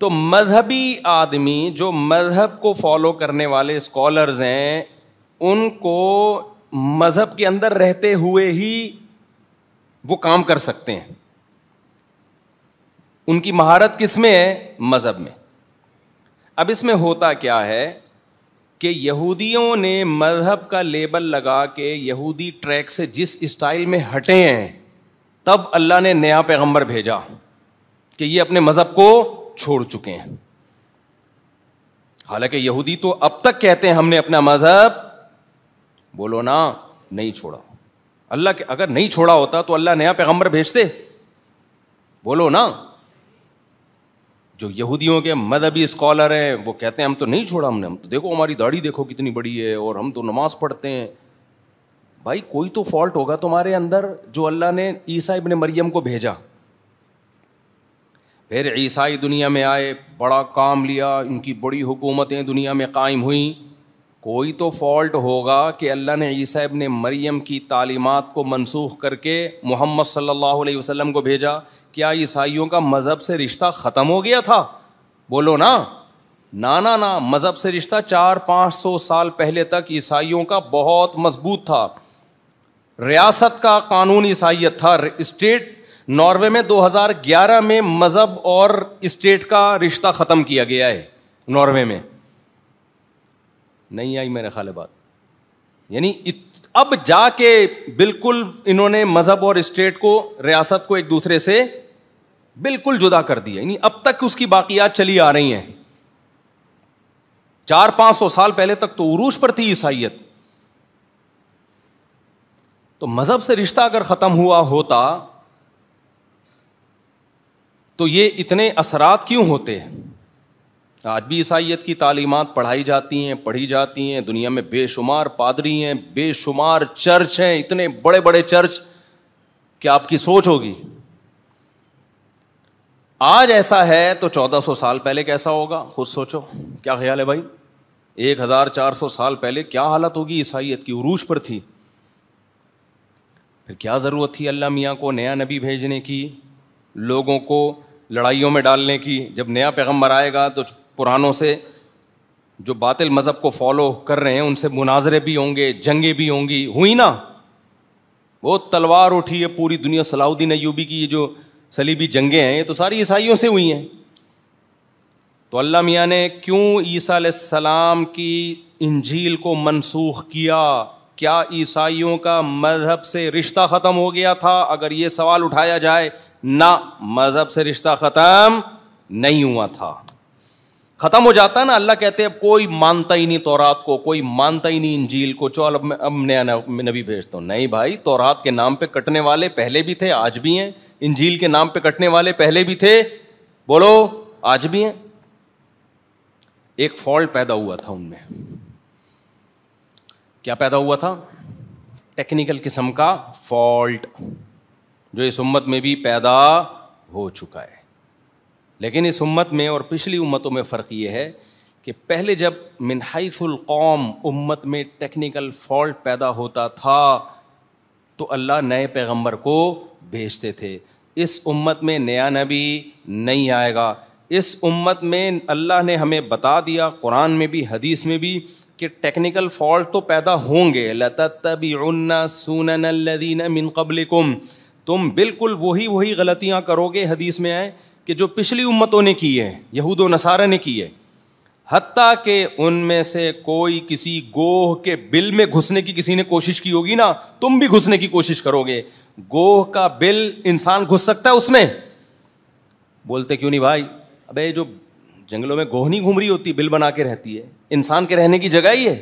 तो मजहबी आदमी जो मजहब को फॉलो करने वाले स्कॉलर्स हैं उनको मज़हब के अंदर रहते हुए ही वो काम कर सकते हैं उनकी महारत किस में है मज़हब में अब इसमें होता क्या है कि यहूदियों ने मज़हब का लेबल लगा के यहूदी ट्रैक से जिस स्टाइल में हटे हैं तब अल्लाह ने नया पैगंबर भेजा कि ये अपने मज़हब को छोड़ चुके हैं हालांकि यहूदी तो अब तक कहते हैं हमने अपना मजहब बोलो ना नहीं छोड़ा अल्लाह के अगर नहीं छोड़ा होता तो अल्लाह नया पैगंबर भेजते बोलो ना जो यहूदियों के मजहबी स्कॉलर हैं वो कहते हैं हम तो नहीं छोड़ा हमने हम तो देखो हमारी दाढ़ी देखो कितनी बड़ी है और हम तो नमाज पढ़ते हैं भाई कोई तो फॉल्ट होगा तुम्हारे अंदर जो अल्लाह ने ईसा इबन मरियम को भेजा फिर ईसाई दुनिया में आए बड़ा काम लिया इनकी बड़ी हुकूमतें दुनिया में कायम हुई कोई तो फॉल्ट होगा कि अल्लाह ने ईसा इबन मरीम की तालीमत को मनसूख करके मोहम्मद सल्लल्लाहु अलैहि वसल्लम को भेजा क्या ईसाइयों का मज़हब से रिश्ता ख़त्म हो गया था बोलो ना ना ना ना मज़हब से रिश्ता चार पाँच सौ साल पहले तक ईसाइयों का बहुत मजबूत था रियासत का कानून ईसाइत था स्टेट नॉर्वे में 2011 में मज़हब और स्टेट का रिश्ता ख़त्म किया गया है नॉर्वे में नहीं आई मेरे ख्याल बात यानी अब जाके बिल्कुल इन्होंने मज़हब और स्टेट को रियासत को एक दूसरे से बिल्कुल जुदा कर दिया यानी अब तक उसकी बाकियात चली आ रही हैं चार पांच सौ साल पहले तक तो उरूज पर थी ईसाइत तो मज़हब से रिश्ता अगर ख़त्म हुआ होता तो ये इतने असरात क्यों होते हैं आज भी ईसाइत की तालीमत पढ़ाई जाती हैं पढ़ी जाती हैं दुनिया में बेशुमार पादरी हैं बेशुमार चर्च हैं इतने बड़े बड़े चर्च क्या आपकी सोच होगी आज ऐसा है तो 1400 साल पहले कैसा होगा खुद सोचो क्या ख्याल है भाई 1400 साल पहले क्या हालत होगी ईसाइत की उरूज पर थी फिर क्या ज़रूरत थी अल्लाह मियाँ को नया नबी भेजने की लोगों को लड़ाइयों में डालने की जब नया पैगम्बर आएगा तो पुरानों से जो बातिल मज़हब को फॉलो कर रहे हैं उनसे मुनाजरे भी होंगे जंगे भी होंगी हुई ना वो तलवार उठी है पूरी दुनिया सलाउद्दीन यूबी की ये जो सलीबी जंगे हैं ये तो सारी ईसाइयों से हुई हैं तो अल्लाह मियाँ ने क्यों ईसा सलाम की इंजील को मनसूख किया क्या ईसाइयों का मज़हब से रिश्ता ख़त्म हो गया था अगर ये सवाल उठाया जाए ना मजहब से रिश्ता ख़त्म नहीं हुआ था ख़त्म हो जाता है ना अल्लाह कहते हैं कोई मानता ही नहीं तौरात को कोई मानता ही नहीं इंजील को चल अब अब नया नबी भेजता हूं नहीं भाई तो रात के नाम पे कटने वाले पहले भी थे आज भी हैं इंजील के नाम पे कटने वाले पहले भी थे बोलो आज भी हैं एक फॉल्ट पैदा हुआ था उनमें क्या पैदा हुआ था टेक्निकल किस्म का फॉल्ट जो इस उम्मत में भी पैदा हो चुका है लेकिन इस उम्मत में और पिछली उम्मतों में फ़र्क ये है कि पहले जब मिनहाइफुल कौम उम्मत में टेक्निकल फॉल्ट पैदा होता था तो अल्लाह नए पैगंबर को भेजते थे इस उम्मत में नया नबी नहीं आएगा इस उम्मत में अल्लाह ने हमें बता दिया कुरान में भी हदीस में भी कि टेक्निकल फॉल्ट तो पैदा होंगे लता तबी सुनन मिन कबलिकुम तुम बिल्कुल वही वही गलतियां करोगे हदीस में आए कि जो पिछली उम्मतों ने की है यहूद नसारा ने की है हती के उनमें से कोई किसी गोह के बिल में घुसने की किसी ने कोशिश की होगी ना तुम भी घुसने की कोशिश करोगे गोह का बिल इंसान घुस सकता है उसमें बोलते क्यों नहीं भाई अबे जो जंगलों में गोह नहीं घूम रही होती बिल बना के रहती है इंसान के रहने की जगह ही है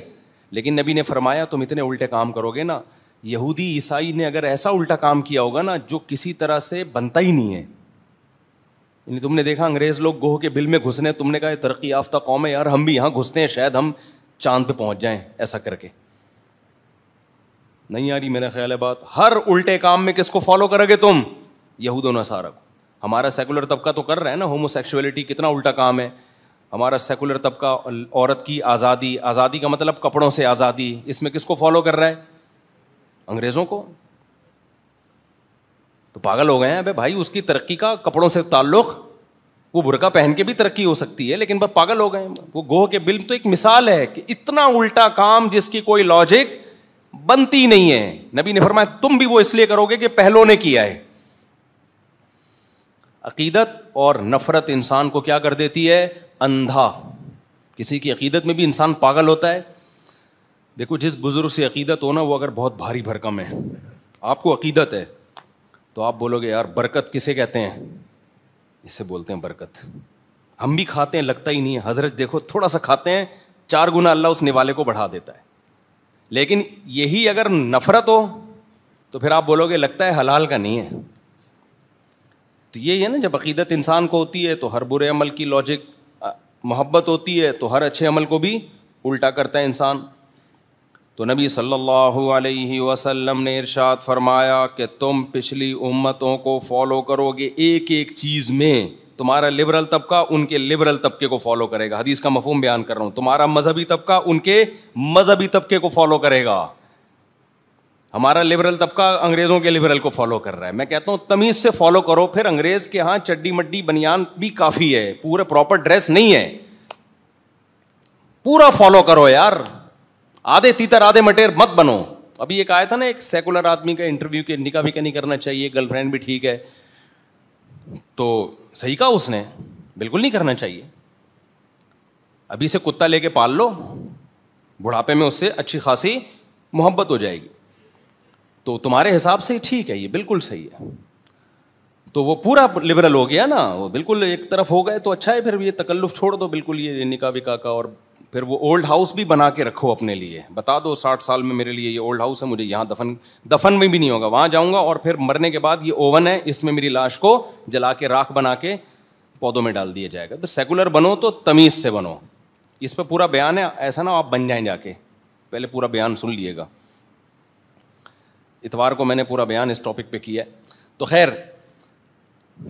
लेकिन नबी ने फरमाया तुम इतने उल्टे काम करोगे ना यहूदी ईसाई ने अगर ऐसा उल्टा काम किया होगा ना जो किसी तरह से बनता ही नहीं है यानी तुमने देखा अंग्रेज लोग गोह के बिल में घुसने तुमने कहा तरक्की याफ्ता कौम है यार हम भी यहां घुसते हैं शायद हम चांद पे पहुंच जाएं ऐसा करके नहीं यारी मेरा ख्याल है बात हर उल्टे काम में किसको फॉलो करोगे तुम यहूदो नसारा को हमारा सेकुलर तबका तो कर रहा है ना होमोसेक्सुअलिटी कितना उल्टा काम है हमारा सेकुलर तबका औरत की आज़ादी आज़ादी का मतलब कपड़ों से आज़ादी इसमें किसको फॉलो कर रहा है अंग्रेज़ों को तो पागल हो गए हैं अबे भाई उसकी तरक्की का कपड़ों से ताल्लुक वो बुरका पहन के भी तरक्की हो सकती है लेकिन बस पागल हो गए वो गोह के बिल तो एक मिसाल है कि इतना उल्टा काम जिसकी कोई लॉजिक बनती नहीं है नबी ने फरमाया तुम भी वो इसलिए करोगे कि पहलों ने किया है अकीदत और नफरत इंसान को क्या कर देती है अंधा किसी की अकीदत में भी इंसान पागल होता है देखो जिस बुज़ुर्ग से अकीदत हो ना वो अगर बहुत भारी भरकम है आपको अकीदत है तो आप बोलोगे यार बरकत किसे कहते हैं इसे बोलते हैं बरकत हम भी खाते हैं लगता ही नहीं है हजरत देखो थोड़ा सा खाते हैं चार गुना अल्लाह उस निवाले को बढ़ा देता है लेकिन यही अगर नफरत हो तो फिर आप बोलोगे लगता है हलाल का नहीं है तो ये है ना जब अकीदत इंसान को होती है तो हर बुरे अमल की लॉजिक मोहब्बत होती है तो हर अच्छे अमल को भी उल्टा करता है इंसान तो नबी सल्लल्लाहु अलैहि वसल्लम ने इरशाद फरमाया कि तुम पिछली उम्मतों को फॉलो करोगे एक एक चीज़ में तुम्हारा लिबरल तबका उनके लिबरल तबके को फॉलो करेगा हदीस का मफहम बयान कर रहा हूं तुम्हारा मजहबी तबका उनके मजहबी तबके को फॉलो करेगा हमारा लिबरल तबका अंग्रेज़ों के लिबरल को फॉलो कर रहा है मैं कहता हूं तमीज़ से फॉलो करो फिर अंग्रेज़ के यहां चड्डी मड्डी बनियान भी काफ़ी है पूरा प्रॉपर ड्रेस नहीं है पूरा फॉलो करो यार आधे तीतर आधे मटेर मत बनो अभी एक आया था ना एक सेकुलर आदमी का इंटरव्यू के निका भी क्या नहीं करना चाहिए गर्लफ्रेंड भी ठीक है तो सही कहा उसने बिल्कुल नहीं करना चाहिए अभी से कुत्ता लेके पाल लो बुढ़ापे में उससे अच्छी खासी मोहब्बत हो जाएगी तो तुम्हारे हिसाब से ठीक है ये बिल्कुल सही है तो वो पूरा लिबरल हो गया ना वो बिल्कुल एक तरफ हो गए तो अच्छा है फिर ये तकल्लुफ छोड़ दो बिल्कुल ये निका विका का और फिर वो ओल्ड हाउस भी बना के रखो अपने लिए बता दो साठ साल में मेरे लिए ये ओल्ड हाउस है मुझे यहाँ दफन दफन में भी नहीं होगा वहाँ जाऊँगा और फिर मरने के बाद ये ओवन है इसमें मेरी लाश को जला के राख बना के पौधों में डाल दिया जाएगा तो सेकुलर बनो तो तमीज़ से बनो इस पर पूरा बयान है ऐसा ना आप बन जाएं जाके पहले पूरा बयान सुन लिएगा इतवार को मैंने पूरा बयान इस टॉपिक पर किया तो खैर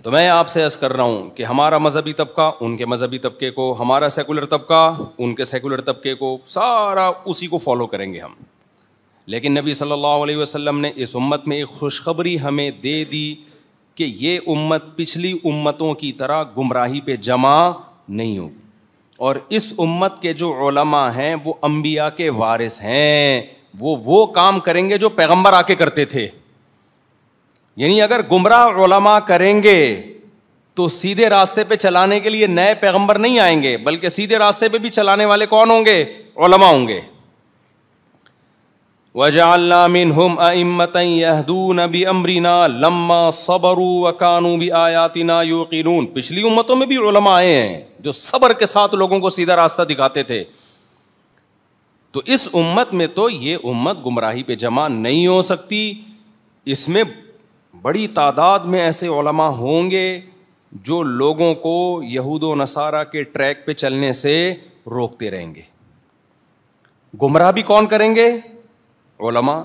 तो मैं आपसे ऐसा कर रहा हूं कि हमारा मजहबी तबका उनके मजहबी तबके को हमारा सेकुलर तबका उनके सेकुलर तबके को सारा उसी को फॉलो करेंगे हम लेकिन नबी सल्लल्लाहु अलैहि वसल्लम ने इस उम्मत में एक खुशखबरी हमें दे दी कि ये उम्मत पिछली उम्मतों की तरह गुमराही पे जमा नहीं होगी और इस उम्मत के जो ओलमा हैं वो अम्बिया के वारिस हैं वो वो काम करेंगे जो पैगम्बर आके करते थे यानी अगर गुमराह करेंगे तो सीधे रास्ते पे चलाने के लिए नए पैगंबर नहीं आएंगे बल्कि सीधे रास्ते पे भी चलाने वाले कौन होंगे ओलमा होंगे वजामिन हम अम्मत यहदून अबी अमरीना लम्मा सबरू वकानू भी आयातना यूकीनून पिछली उम्मतों में भी ओलमा आए हैं जो सबर के साथ लोगों को सीधा रास्ता दिखाते थे तो इस उम्मत में तो ये उम्मत गुमराही पे जमा नहीं हो सकती इसमें बड़ी तादाद में ऐसे ओलमा होंगे जो लोगों को यहूद नसारा के ट्रैक पे चलने से रोकते रहेंगे गुमराह भी कौन करेंगे ओलमा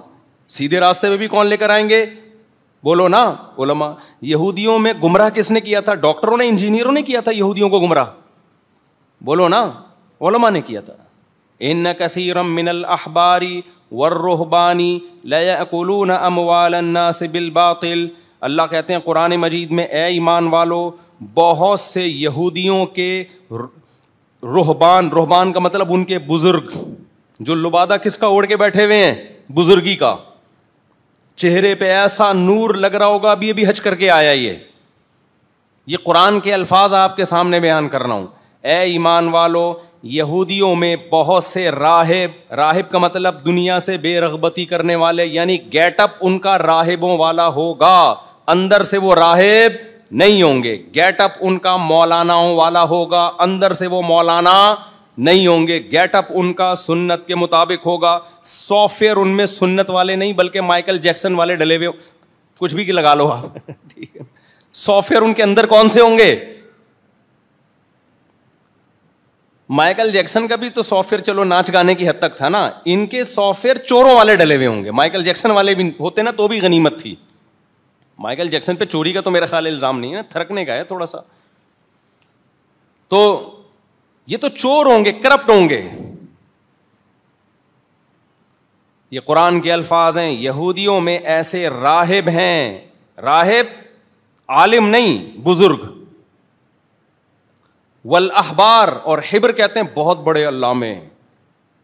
सीधे रास्ते में भी कौन लेकर आएंगे बोलो ना ओलमा यहूदियों में गुमराह किसने किया था डॉक्टरों ने इंजीनियरों ने किया था यहूदियों को गुमराह बोलो ना ओलमा ने किया था इन कसीरम मिनल अखबारी वर्रहबानी लयकलून अमवालन्नास बिलबातिल अल्लाह कहते हैं कुरान मजीद में ए ईमान वालो बहुत से यहूदियों के रुहबान रुहबान का मतलब उनके बुज़ुर्ग जो लुबादा किसका ओढ़ के बैठे हुए हैं बुज़ुर्गी का चेहरे पे ऐसा नूर लग रहा होगा अभी अभी हज करके आया ये ये कुरान के अल्फाज आपके सामने बयान कर रहा हूं ए ईमान वालो यहूदियों में बहुत से राहिब राहिब का मतलब दुनिया से बेरगबती करने वाले यानी गेटअप उनका राहिबों वाला होगा अंदर से वो राहिब नहीं होंगे गेटअप उनका मौलानाओं वाला होगा अंदर से वो मौलाना नहीं होंगे गेटअप उनका सुन्नत के मुताबिक होगा सॉफ्टवेयर उनमें सुन्नत वाले नहीं बल्कि माइकल जैक्सन वाले डले हुए कुछ भी लगा लो आप ठीक है सॉफ्टवेयर उनके अंदर कौन से होंगे माइकल जैक्सन का भी तो सॉफ्टवेयर चलो नाच गाने की हद तक था ना इनके सॉफ्टवेयर चोरों वाले डले हुए होंगे माइकल जैक्सन वाले भी होते ना तो भी गनीमत थी माइकल जैक्सन पे चोरी का तो मेरा ख्याल इल्ज़ाम नहीं है थरकने का है थोड़ा सा तो ये तो चोर होंगे करप्ट होंगे ये कुरान के अल्फाज हैं यहूदियों में ऐसे राहिब हैं राहिब आलिम नहीं बुजुर्ग वल अहबार और हिब्र कहते हैं बहुत बड़े अल्लाह में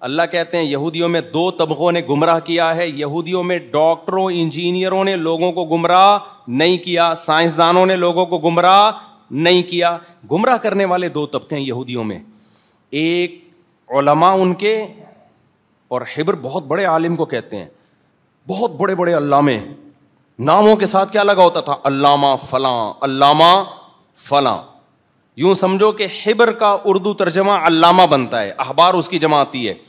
अल्लाह कहते हैं यहूदियों में दो तबकों ने गुमराह किया है यहूदियों में डॉक्टरों इंजीनियरों ने लोगों को गुमराह नहीं किया साइंसदानों ने लोगों को गुमराह नहीं किया गुमराह करने वाले दो तबके हैं यहूदियों में एक ओलमा उनके और हिब्र बहुत बड़े आलिम को कहते हैं बहुत बड़े बड़े अल्लामे नामों के साथ क्या लगा होता था अल्लामा फलां अल्लामा फलां यूं समझो कि हिबर का उर्दू तर्जमा अल्लामा बनता है अखबार उसकी जमा आती है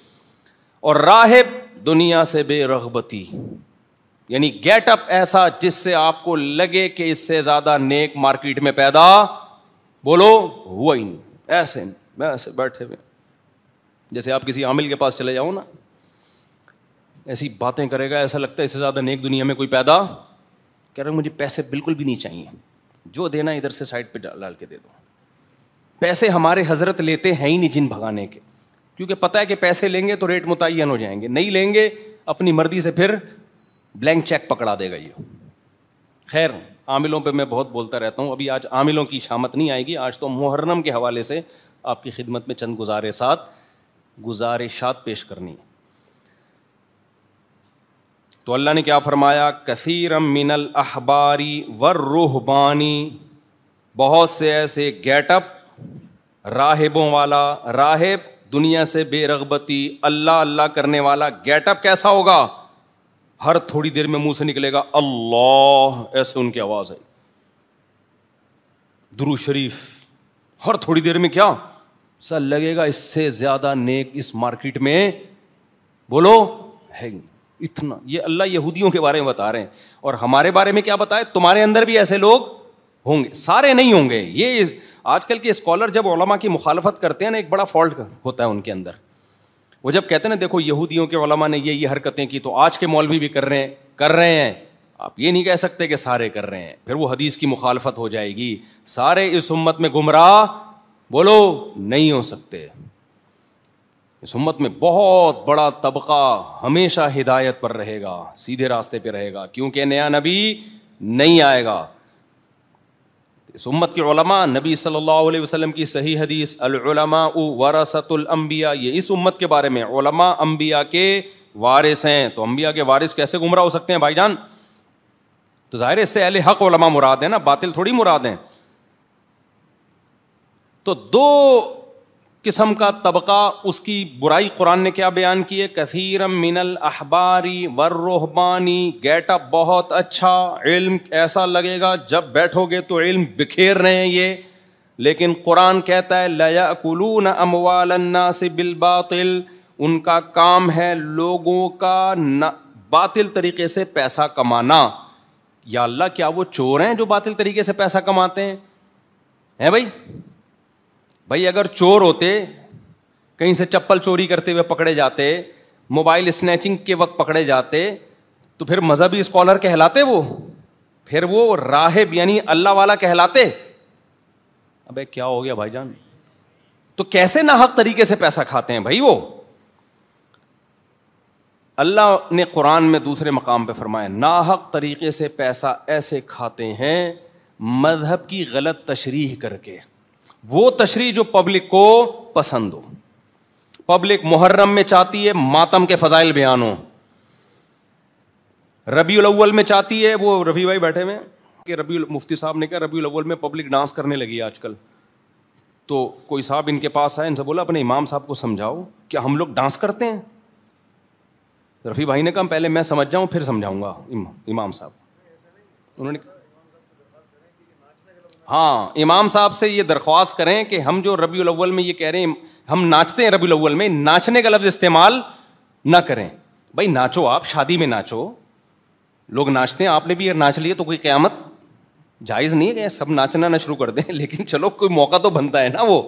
और राहिब दुनिया से बेरगबती यानी गेटअप ऐसा जिससे आपको लगे कि इससे ज्यादा नेक मार्केट में पैदा बोलो हुआ ही नहीं ऐसे मैं ऐसे बैठे हुए जैसे आप किसी आमिल के पास चले जाओ ना ऐसी बातें करेगा ऐसा लगता है इससे ज़्यादा नेक दुनिया में कोई पैदा कह रहा मुझे पैसे बिल्कुल भी नहीं चाहिए जो देना इधर से साइड पे डाल के दे दो पैसे हमारे हजरत लेते हैं ही नहीं जिन भगाने के क्योंकि पता है कि पैसे लेंगे तो रेट मुतन हो जाएंगे नहीं लेंगे अपनी मर्जी से फिर ब्लैंक चेक पकड़ा देगा ये खैर आमिलों पे मैं बहुत बोलता रहता हूँ अभी आज आमिलों की शामत नहीं आएगी आज तो मुहर्रम के हवाले से आपकी खिदमत में चंद गुजारे साथ गुजारिशात पेश करनी तो अल्लाह ने क्या फरमाया कसीरम मिनल अहबारी वर रूहबानी बहुत से ऐसे गेटअप राहिबों वाला राहिब दुनिया से बेरगबती अल्लाह अल्लाह करने वाला गेटअप कैसा होगा हर थोड़ी देर में मुंह से निकलेगा अल्लाह ऐसे उनकी आवाज आई दुरु शरीफ हर थोड़ी देर में क्या सर लगेगा इससे ज्यादा नेक इस मार्केट में बोलो है इतना ये अल्लाह यहूदियों के बारे में बता रहे हैं और हमारे बारे में क्या बताए तुम्हारे अंदर भी ऐसे लोग होंगे सारे नहीं होंगे ये आजकल के स्कॉलर जब ओलमा की मुखालफत करते हैं ना एक बड़ा फॉल्ट होता है उनके अंदर वो जब कहते हैं ना देखो यहूदियों के ओलमा ने ये ये हरकतें की तो आज के मौलवी भी कर रहे हैं कर रहे हैं आप ये नहीं कह सकते कि सारे कर रहे हैं फिर वो हदीस की मुखालफत हो जाएगी सारे इस उम्मत में गुमराह बोलो नहीं हो सकते इस उम्मत में बहुत बड़ा तबका हमेशा हिदायत पर रहेगा सीधे रास्ते पर रहेगा क्योंकि नया नबी नहीं आएगा इस उम्मत के उलमा नबी सल्लल्लाहु अलैहि वसल्लम की सही हदीस अलमा वरसतुलम्बिया ये इस उम्मत के बारे में उलमा अम्बिया के वारिस हैं तो अंबिया के वारिस कैसे गुमराह हो सकते हैं भाईजान तो ज़ाहिर इससे अहल हक उलमा मुराद है ना बातिल थोड़ी मुराद है तो दो किस्म का तबका उसकी बुराई कुरान ने क्या बयान की है कसीरम मिनल अहबारी वर्रहबानी गेटअप बहुत अच्छा इल्म ऐसा लगेगा जब बैठोगे तो इल्म बिखेर रहे हैं ये लेकिन कुरान कहता है लया लयाकुलून ना से बिलबातिल उनका काम है लोगों का न बातिल तरीके से पैसा कमाना या अल्लाह क्या वो चोर हैं जो बातिल तरीके से पैसा कमाते हैं हैं भाई भाई अगर चोर होते कहीं से चप्पल चोरी करते हुए पकड़े जाते मोबाइल स्नैचिंग के वक्त पकड़े जाते तो फिर मजहबी स्कॉलर कहलाते वो फिर वो राहब यानी अल्लाह वाला कहलाते अबे क्या हो गया भाईजान तो कैसे ना हक तरीके से पैसा खाते हैं भाई वो अल्लाह ने कुरान में दूसरे मकाम पे फरमाया नाहक तरीके से पैसा ऐसे खाते हैं मजहब की गलत तशरीह करके वो तशरी जो पब्लिक को पसंद हो पब्लिक मुहर्रम में चाहती है मातम के फजाइल बयान हो रबी अव्वल में चाहती है वो रफ़ी भाई बैठे हुए कि रबी मुफ्ती साहब ने कहा रबी अव्वल में पब्लिक डांस करने लगी आजकल तो कोई साहब इनके पास आए इनसे बोला अपने इमाम साहब को समझाओ क्या हम लोग डांस करते हैं रफ़ी भाई ने कहा पहले मैं समझ जाऊं फिर समझाऊँगा इमाम साहब उन्होंने हाँ इमाम साहब से ये दरख्वास्त करें कि हम जो रबी अव्वल में ये कह रहे हैं हम नाचते हैं रबी अव्वल में नाचने का लफ्ज़ इस्तेमाल ना करें भाई नाचो आप शादी में नाचो लोग नाचते हैं आपने भी अगर नाच लिया तो कोई क़्यामत जायज़ नहीं है सब नाचना ना शुरू कर दें लेकिन चलो कोई मौका तो बनता है ना वो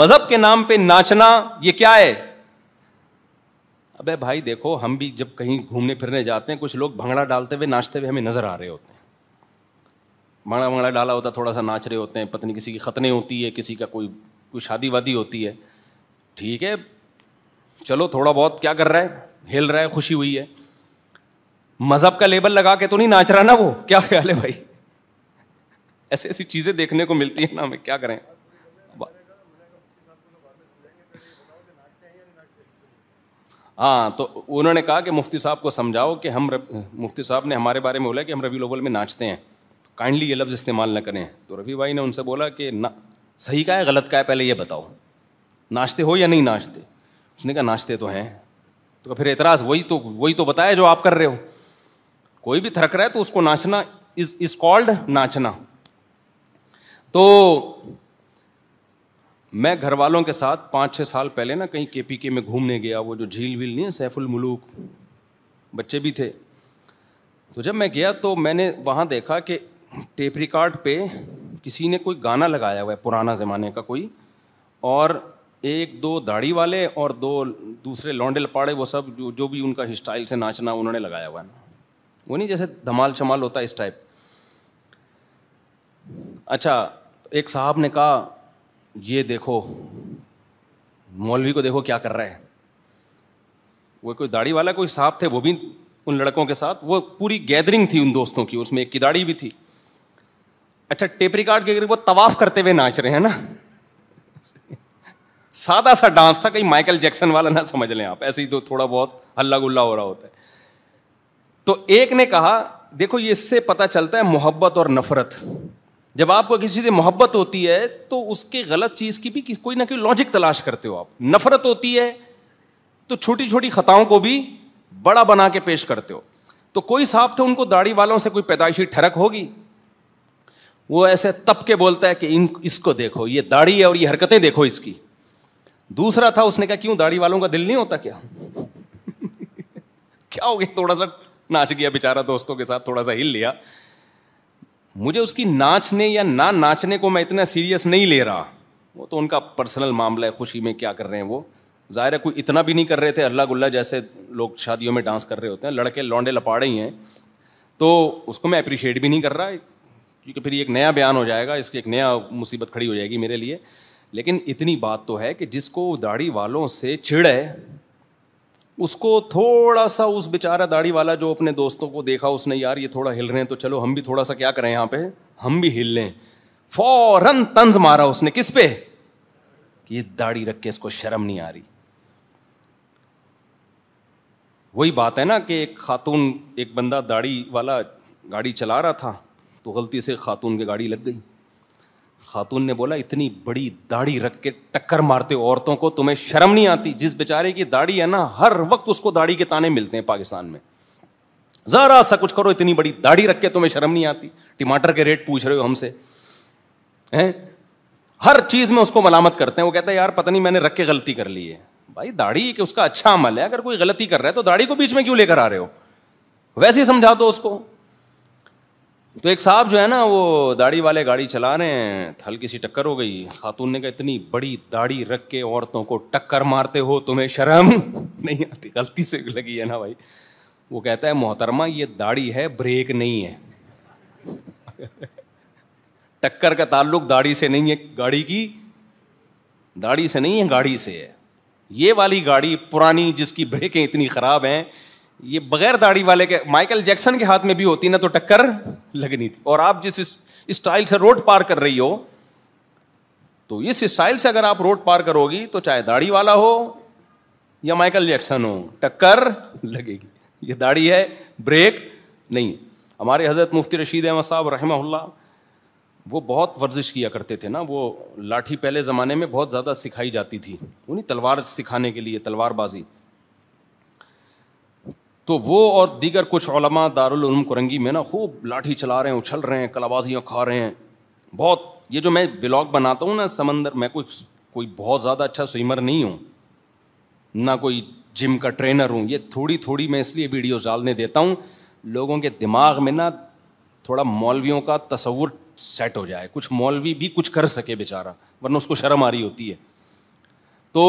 मज़हब के नाम पर नाचना ये क्या है अब भाई देखो हम भी जब कहीं घूमने फिरने जाते हैं कुछ लोग भंगड़ा डालते हुए नाचते हुए हमें नज़र आ रहे होते हैं माड़ा माड़ा डाला होता थोड़ा सा नाच रहे होते हैं पत्नी किसी की खतने होती है किसी का कोई कोई शादी वादी होती है ठीक है चलो थोड़ा बहुत क्या कर रहा है हिल रहा है खुशी हुई है मजहब का लेबल लगा के तो नहीं नाच रहा ना वो क्या ख्याल है भाई ऐसी ऐसी चीजें देखने को मिलती है ना हमें क्या करें हाँ तो उन्होंने कहा कि मुफ्ती साहब को समझाओ कि हम मुफ्ती साहब ने हमारे बारे में बोला कि हम रवि लोबल में नाचते हैं काइंडली ये लफ्ज़ इस्तेमाल ना करें तो रफ़ी भाई ने उनसे बोला कि ना सही का है गलत का है पहले ये बताओ नाश्ते हो या नहीं नाश्ते उसने कहा नाश्ते तो हैं तो फिर एतराज़ वही तो वही तो बताया जो आप कर रहे हो कोई भी थरक रहा है तो उसको नाचना इज इज कॉल्ड नाचना तो मैं घर वालों के साथ पाँच छः साल पहले ना कहीं के पी के में घूमने गया वो जो झील वील नहीं है सैफुल मलूक बच्चे भी थे तो जब मैं गया तो मैंने वहाँ देखा कि टेप रिकॉर्ड पे किसी ने कोई गाना लगाया हुआ है पुराना ज़माने का कोई और एक दो दाढ़ी वाले और दो दूसरे लौंडे लपाड़े वो सब जो जो भी उनका स्टाइल से नाचना उन्होंने लगाया हुआ है वो नहीं जैसे धमाल छमाल होता है इस टाइप अच्छा एक साहब ने कहा ये देखो मौलवी को देखो क्या कर रहा है वो कोई दाढ़ी वाला कोई साहब थे वो भी उन लड़कों के साथ वो पूरी गैदरिंग थी उन दोस्तों की उसमें एक की दाढ़ी भी थी अच्छा टेप रिकॉर्ड के वो तवाफ करते हुए नाच रहे हैं ना सादा सा डांस था कहीं माइकल जैक्सन वाला ना समझ लें आप ऐसे ही तो थोड़ा बहुत हल्ला गुल्ला हो रहा होता है तो एक ने कहा देखो ये इससे पता चलता है मोहब्बत और नफरत जब आपको किसी से मोहब्बत होती है तो उसके गलत चीज़ की भी कोई ना कोई लॉजिक तलाश करते हो आप नफरत होती है तो छोटी छोटी खताओं को भी बड़ा बना के पेश करते हो तो कोई साहब थे उनको दाढ़ी वालों से कोई पैदाइशी ठरक होगी वो ऐसे तप के बोलता है कि इन इसको देखो ये दाढ़ी है और ये हरकतें देखो इसकी दूसरा था उसने कहा क्यों दाढ़ी वालों का दिल नहीं होता क्या क्या हो गया थोड़ा सा नाच गया बेचारा दोस्तों के साथ थोड़ा सा हिल लिया मुझे उसकी नाचने या ना नाचने को मैं इतना सीरियस नहीं ले रहा वो तो उनका पर्सनल मामला है खुशी में क्या कर रहे हैं वो ज़ाहिर है कोई इतना भी नहीं कर रहे थे अल्लाह गुल्ला जैसे लोग शादियों में डांस कर रहे होते हैं लड़के लौंडे लपाड़े ही हैं तो उसको मैं अप्रिशिएट भी नहीं कर रहा क्योंकि फिर एक नया बयान हो जाएगा इसकी एक नया मुसीबत खड़ी हो जाएगी मेरे लिए लेकिन इतनी बात तो है कि जिसको दाढ़ी वालों से चिड़ है उसको थोड़ा सा उस बेचारा दाढ़ी वाला जो अपने दोस्तों को देखा उसने यार ये थोड़ा हिल रहे हैं तो चलो हम भी थोड़ा सा क्या करें यहाँ पे हम भी हिल लें फौरन तंज मारा उसने किस पे कि ये दाढ़ी रख के इसको शर्म नहीं आ रही वही बात है ना कि एक खातून एक बंदा दाढ़ी वाला गाड़ी चला रहा था तो गलती से खातून की गाड़ी लग गई खातून ने बोला इतनी बड़ी दाढ़ी रख के टक्कर मारते औरतों को तुम्हें शर्म नहीं आती जिस बेचारे की दाढ़ी है ना हर वक्त उसको दाढ़ी के ताने मिलते हैं पाकिस्तान में ज़रा सा कुछ करो इतनी बड़ी दाढ़ी रख के तुम्हें शर्म नहीं आती टमाटर के रेट पूछ रहे हो हमसे हैं हर चीज़ में उसको मलामत करते हैं वो कहता है यार पता नहीं मैंने रख के गलती कर ली है भाई दाढ़ी कि उसका अच्छा अमल है अगर कोई गलती कर रहा है तो दाढ़ी को बीच में क्यों लेकर आ रहे हो वैसे ही समझा दो उसको तो एक साहब जो है ना वो दाढ़ी वाले गाड़ी चला रहे हैं तो हल्की सी टक्कर हो गई खातून ने कहा इतनी बड़ी दाढ़ी रख के औरतों को टक्कर मारते हो तुम्हें शर्म नहीं आती गलती से लगी है ना भाई वो कहता है मोहतरमा ये दाढ़ी है ब्रेक नहीं है टक्कर का ताल्लुक दाढ़ी से नहीं है गाड़ी की दाढ़ी से नहीं है गाड़ी से है ये वाली गाड़ी पुरानी जिसकी ब्रेकें इतनी ख़राब हैं ये बगैर दाढ़ी वाले के माइकल जैक्सन के हाथ में भी होती ना तो टक्कर लगनी थी और आप जिस स्टाइल से रोड पार कर रही हो तो इस स्टाइल से अगर आप रोड पार करोगी तो चाहे दाढ़ी वाला हो या माइकल जैक्सन हो टक्कर लगेगी ये दाढ़ी है ब्रेक नहीं हमारे हज़रत मुफ्ती रशीद अहमद साहब रहमहुल्ला वो बहुत वर्जिश किया करते थे ना वो लाठी पहले ज़माने में बहुत ज़्यादा सिखाई जाती थी उन्हीं तलवार सिखाने के लिए तलवारबाजी तो वो और दीगर कुछ ओलमा दारुलूम कुरंगी में ना खूब लाठी चला रहे हैं उछल रहे हैं कलाबाजियाँ खा रहे हैं बहुत ये जो मैं ब्लॉग बनाता हूँ ना समंदर मैं कुछ कोई बहुत ज़्यादा अच्छा स्विमर नहीं हूँ ना कोई जिम का ट्रेनर हूँ ये थोड़ी थोड़ी मैं इसलिए वीडियोस डालने देता हूँ लोगों के दिमाग में ना थोड़ा मौलवियों का तस्वुर सेट हो जाए कुछ मौलवी भी कुछ कर सके बेचारा वरना उसको शर्म आ रही होती है तो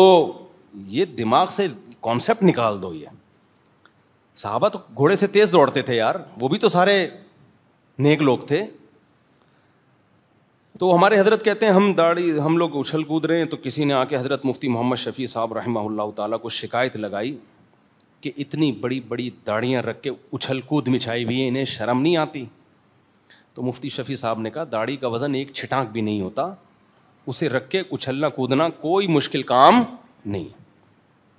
ये दिमाग से कॉन्सेप्ट निकाल दो ये साहबा तो घोड़े से तेज दौड़ते थे यार वो भी तो सारे नेक लोग थे तो हमारे हजरत कहते हैं हम दाढ़ी हम लोग उछल कूद रहे हैं तो किसी ने आके हजरत मुफ्ती मोहम्मद शफ़ी साहब रहमा ताला को शिकायत लगाई कि इतनी बड़ी बड़ी दाढ़ियाँ रख के उछल कूद मिछाई हुई है इन्हें शर्म नहीं आती तो मुफ्ती शफ़ी साहब ने कहा दाढ़ी का वज़न एक छिटाक भी नहीं होता उसे रख के उछलना कूदना कोई मुश्किल काम नहीं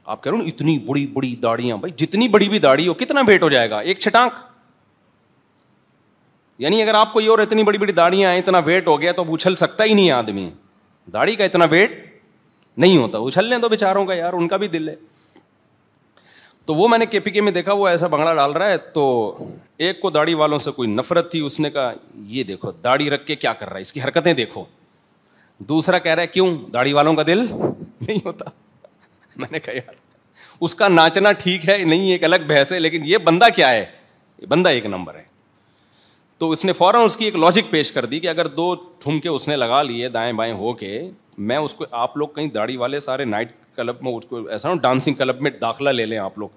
आप कह रहे हो इतनी बड़ी बड़ी दाढ़ियां भाई जितनी बड़ी भी दाढ़ी हो कितना वेट हो जाएगा एक छटाक यानी अगर आपको ये और इतनी बड़ी बड़ी दाढ़ियां हैं इतना वेट हो गया तो अब उछल सकता ही नहीं है आदमी दाढ़ी का इतना वेट नहीं होता उछलने तो बेचारों का यार उनका भी दिल है तो वो मैंने केपीके में देखा वो ऐसा बंगड़ा डाल रहा है तो एक को दाढ़ी वालों से कोई नफरत थी उसने कहा ये देखो दाढ़ी रख के क्या कर रहा है इसकी हरकतें देखो दूसरा कह रहा है क्यों दाढ़ी वालों का दिल नहीं होता मैंने कहा यार उसका नाचना ठीक है नहीं एक अलग बहस है लेकिन ये बंदा क्या है ये बंदा एक नंबर है तो उसने फौरन उसकी एक लॉजिक पेश कर दी कि अगर दो ठुमके उसने लगा लिए दाएं बाएं हो के मैं उसको आप लोग कहीं दाढ़ी वाले सारे नाइट क्लब में उसको ऐसा ना डांसिंग क्लब में दाखिला ले लें आप लोग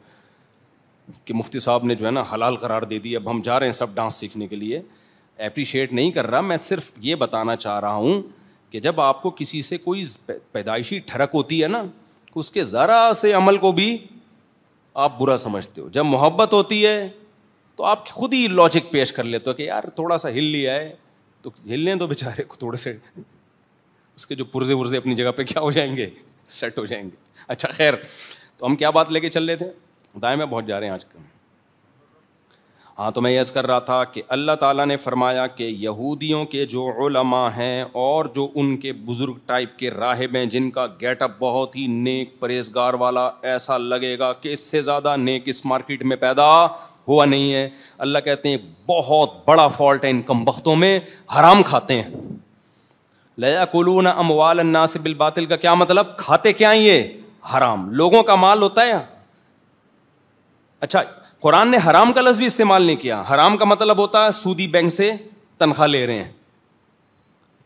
कि मुफ्ती साहब ने जो है ना हलाल करार दे दी अब हम जा रहे हैं सब डांस सीखने के लिए अप्रिशिएट नहीं कर रहा मैं सिर्फ ये बताना चाह रहा हूँ कि जब आपको किसी से कोई पैदाइशी ठरक होती है ना उसके ज़रा से अमल को भी आप बुरा समझते हो जब मोहब्बत होती है तो आप खुद ही लॉजिक पेश कर लेते हो कि यार थोड़ा सा हिल लिया है तो हिलने दो बेचारे को थोड़े से उसके जो पुरजे वुरजे अपनी जगह पे क्या हो जाएंगे सेट हो जाएंगे अच्छा खैर तो हम क्या बात लेके चल रहे थे दाएँ में बहुत जा रहे हैं आजकल हाँ तो मैं यस कर रहा था कि अल्लाह ताला ने फरमाया कि यहूदियों के जो उलमा हैं और जो उनके बुज़ुर्ग टाइप के राहिब हैं जिनका गेटअप बहुत ही नेक परहेजगार वाला ऐसा लगेगा कि इससे ज़्यादा नेक इस मार्केट में पैदा हुआ नहीं है अल्लाह कहते हैं बहुत बड़ा फॉल्ट है इन कम वक्तों में हराम खाते हैं लया कुलून अमवाल नासिब बिलबातिल का क्या मतलब खाते क्या हैं ये हराम लोगों का माल होता है अच्छा कुरान ने हराम का लफ्ज़ भी इस्तेमाल नहीं किया हराम का मतलब होता है सूदी बैंक से तनख्वाह ले रहे हैं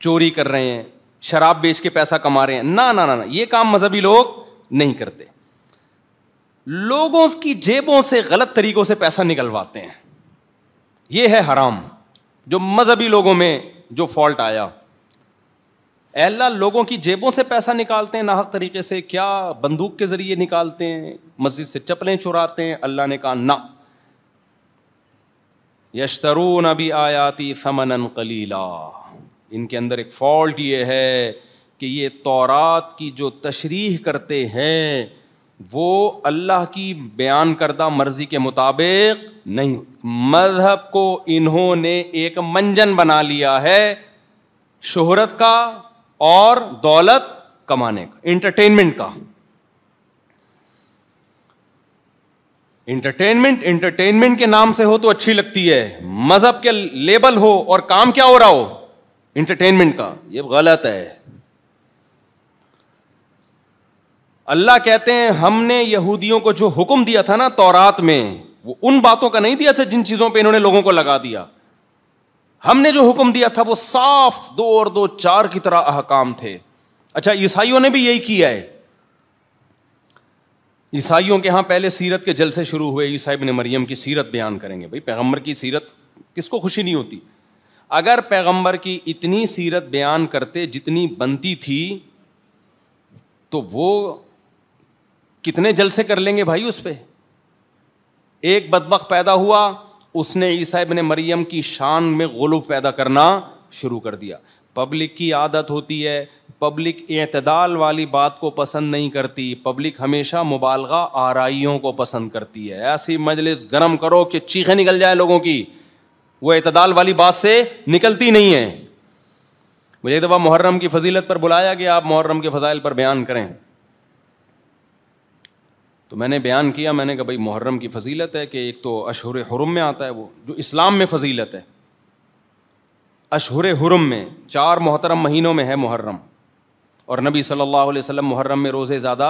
चोरी कर रहे हैं शराब बेच के पैसा कमा रहे हैं ना ना ना ना ये काम मजहबी लोग नहीं करते लोगों की जेबों से गलत तरीकों से पैसा निकलवाते हैं ये है हराम जो मजहबी लोगों में जो फॉल्ट आया अल्लाह लोगों की जेबों से पैसा निकालते हैं नाहक तरीके से क्या बंदूक के ज़रिए निकालते हैं मस्जिद से चप्पलें चुराते हैं अल्लाह ने कहा ना यशतरून अभी आयाती समन कलीला इनके अंदर एक फॉल्ट ये है कि ये तौरात की जो तशरीह करते हैं वो अल्लाह की बयान करदा मर्जी के मुताबिक नहीं मज़हब को इन्होंने एक मंजन बना लिया है शोहरत का और दौलत कमाने का इंटरटेनमेंट का इंटरटेनमेंट इंटरटेनमेंट के नाम से हो तो अच्छी लगती है मजहब के लेबल हो और काम क्या हो रहा हो इंटरटेनमेंट का ये गलत है अल्लाह कहते हैं हमने यहूदियों को जो हुक्म दिया था ना तौरात में वो उन बातों का नहीं दिया था जिन चीजों पे इन्होंने लोगों को लगा दिया हमने जो हुक्म दिया था वो साफ दो और दो चार की तरह अहकाम थे अच्छा ईसाइयों ने भी यही किया है ईसाइयों के यहाँ पहले सीरत के जल से शुरू हुए ईसा बिन मरियम की सीरत बयान करेंगे भाई पैगम्बर की सीरत किसको खुशी नहीं होती अगर पैगम्बर की इतनी सीरत बयान करते जितनी बनती थी तो वो कितने जलसे कर लेंगे भाई उस पर एक बदबक पैदा हुआ उसने ईसा इबन मरियम की शान में गुलू पैदा करना शुरू कर दिया पब्लिक की आदत होती है पब्लिक एतदाल वाली बात को पसंद नहीं करती पब्लिक हमेशा मुबालगा आरइयों को पसंद करती है ऐसी मजलिस गर्म करो कि चीखें निकल जाए लोगों की वह अतदाल वाली बात से निकलती नहीं है मुझे एक दफ़ा मुहर्रम की फजीलत पर बुलाया कि आप मुहर्रम के फ़जाइल पर बयान करें तो मैंने बयान किया मैंने कहा भाई मुहर्रम की फजीलत है कि एक तो अशहर हुरम में आता है वो जो इस्लाम में फजीलत है अशहर हुरम में चार मोहतरम महीनों में है मुहर्रम और नबी सल्लल्लाहु अलैहि वसल्लम मुहर्रम में रोज़े ज़्यादा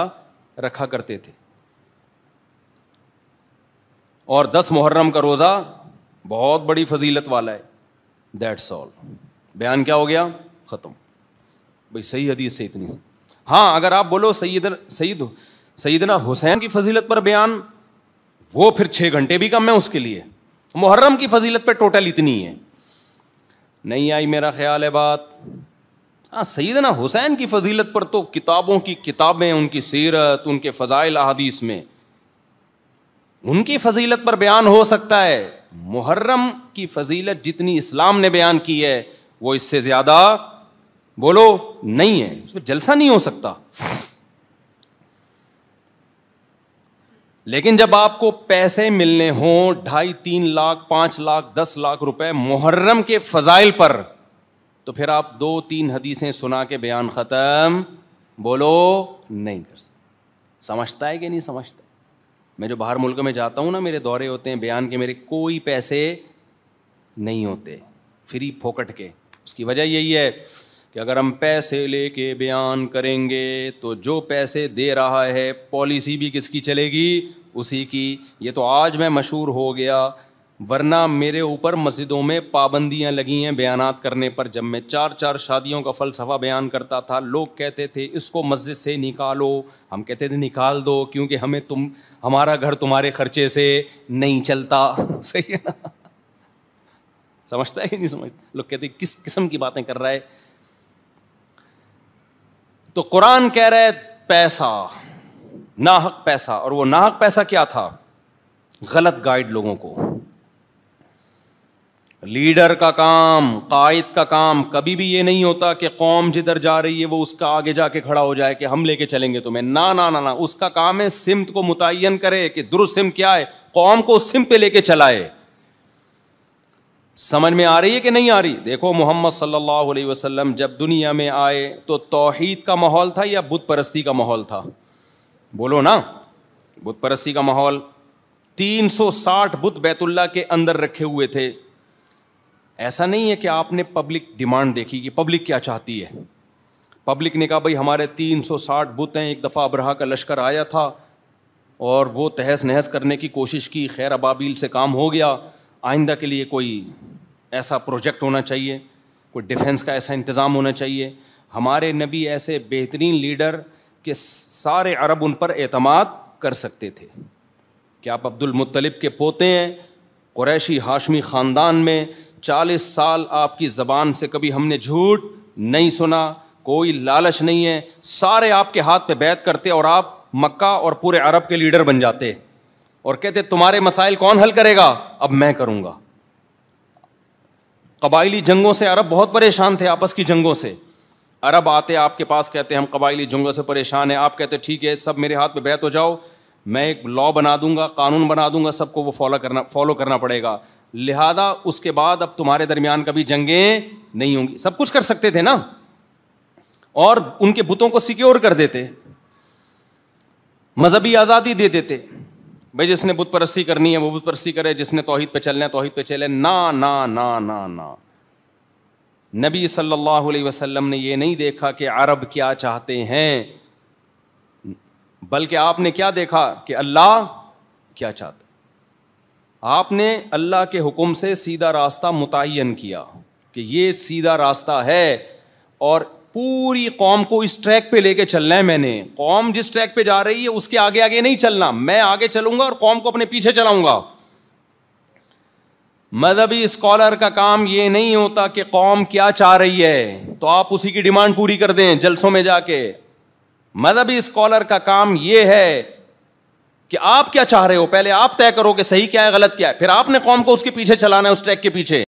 रखा करते थे और दस मुहर्रम का रोज़ा बहुत बड़ी फजीलत वाला है दैट्स ऑल बयान क्या हो गया ख़त्म भाई सही हदीस से इतनी हाँ अगर आप बोलो सैद सईद सईदना हुसैन की फजीलत पर बयान वो फिर छह घंटे भी कम है उसके लिए मुहर्रम की फजीलत पर टोटल इतनी है नहीं आई मेरा ख्याल है बात हाँ सईदना हुसैन की फजीलत पर तो किताबों की किताबें उनकी सीरत उनके फ़जाइल अहादीस में उनकी फजीलत पर बयान हो सकता है मुहर्रम की फजीलत जितनी इस्लाम ने बयान की है वो इससे ज़्यादा बोलो नहीं है उसमें जलसा नहीं हो सकता लेकिन जब आपको पैसे मिलने हों ढाई तीन लाख पांच लाख दस लाख रुपए मुहर्रम के फजाइल पर तो फिर आप दो तीन हदीसें सुना के बयान ख़त्म बोलो नहीं कर सकते समझता है कि नहीं समझता मैं जो बाहर मुल्क में जाता हूं ना मेरे दौरे होते हैं बयान के मेरे कोई पैसे नहीं होते फ्री फोकट के उसकी वजह यही है कि अगर हम पैसे लेके बयान करेंगे तो जो पैसे दे रहा है पॉलिसी भी किसकी चलेगी उसी की ये तो आज मैं मशहूर हो गया वरना मेरे ऊपर मस्जिदों में पाबंदियां लगी हैं बयानात करने पर जब मैं चार चार शादियों का फ़लसफ़ा बयान करता था लोग कहते थे इसको मस्जिद से निकालो हम कहते थे निकाल दो क्योंकि हमें तुम हमारा घर तुम्हारे खर्चे से नहीं चलता सही है ना समझता है कि नहीं समझता लोग कहते किस किस्म की बातें कर रहा है तो कुरान कह रहे पैसा नाहक पैसा और वो नाहक पैसा क्या था गलत गाइड लोगों को लीडर का काम कायद का काम कभी भी ये नहीं होता कि कौम जिधर जा रही है वो उसका आगे जाके खड़ा हो जाए कि हम लेके चलेंगे तुम्हें ना ना ना ना उसका काम है सिमत को मुतन करे कि दुरुस्त सिम क्या है कौम को सिम पे लेके चलाए समझ में आ रही है कि नहीं आ रही देखो मोहम्मद सल्लल्लाहु अलैहि वसल्लम जब दुनिया में आए तो तोहहीद का माहौल था या बुत परस्ती का माहौल था बोलो ना बुत परस्ती का माहौल 360 बुत बैतुल्ला के अंदर रखे हुए थे ऐसा नहीं है कि आपने पब्लिक डिमांड देखी कि पब्लिक क्या चाहती है पब्लिक ने कहा भाई हमारे तीन सौ साठ बुत हैं एक दफ़ा अबराह का लश्कर आया था और वो तहस नहस करने की कोशिश की खैर अबाबिल से काम हो गया आइंदा के लिए कोई ऐसा प्रोजेक्ट होना चाहिए कोई डिफेंस का ऐसा इंतज़ाम होना चाहिए हमारे नबी ऐसे बेहतरीन लीडर के सारे अरब उन पर एतमाद कर सकते थे कि आप अब्दुल मुत्तलिब के पोते हैं क्रैशी हाशमी ख़ानदान में चालीस साल आपकी ज़बान से कभी हमने झूठ नहीं सुना कोई लालच नहीं है सारे आपके हाथ पे बैत करते और आप मक्का और पूरे अरब के लीडर बन जाते और कहते तुम्हारे मसाइल कौन हल करेगा अब मैं करूंगा कबायली जंगों से अरब बहुत परेशान थे आपस की जंगों से अरब आते आपके पास कहते हम कबायली जंगों से परेशान है आप कहते ठीक है सब मेरे हाथ में बैत हो जाओ मैं एक लॉ बना दूंगा कानून बना दूंगा सबको वो फॉलो करना फॉलो करना पड़ेगा लिहाजा उसके बाद अब तुम्हारे दरमियान कभी जंगें नहीं होंगी सब कुछ कर सकते थे ना और उनके बुतों को सिक्योर कर देते मजहबी आज़ादी दे देते भाई जिसने बुत परस्ती करनी है वो बुत परस्ती करे जिसने तोहहीद पे चलना है तोहहीद पे चले ना ना ना ना ना नबी सल्लल्लाहु अलैहि वसल्लम ने ये नहीं देखा कि अरब क्या चाहते हैं बल्कि आपने क्या देखा कि अल्लाह क्या चाहते आपने अल्लाह के हुक्म से सीधा रास्ता मुतन किया कि ये सीधा रास्ता है और पूरी कौम को इस ट्रैक पे लेके चलना है मैंने कौम जिस ट्रैक पे जा रही है उसके आगे आगे नहीं चलना मैं आगे चलूंगा और कौम को अपने पीछे चलाऊंगा मजहबी स्कॉलर का काम ये नहीं होता कि कौम क्या चाह रही है तो आप उसी की डिमांड पूरी कर दें जलसों में जाके मजहबी स्कॉलर का काम यह है कि आप क्या चाह रहे हो पहले आप तय करो कि सही क्या है गलत क्या है फिर आपने कौम को उसके पीछे चलाना है उस ट्रैक के पीछे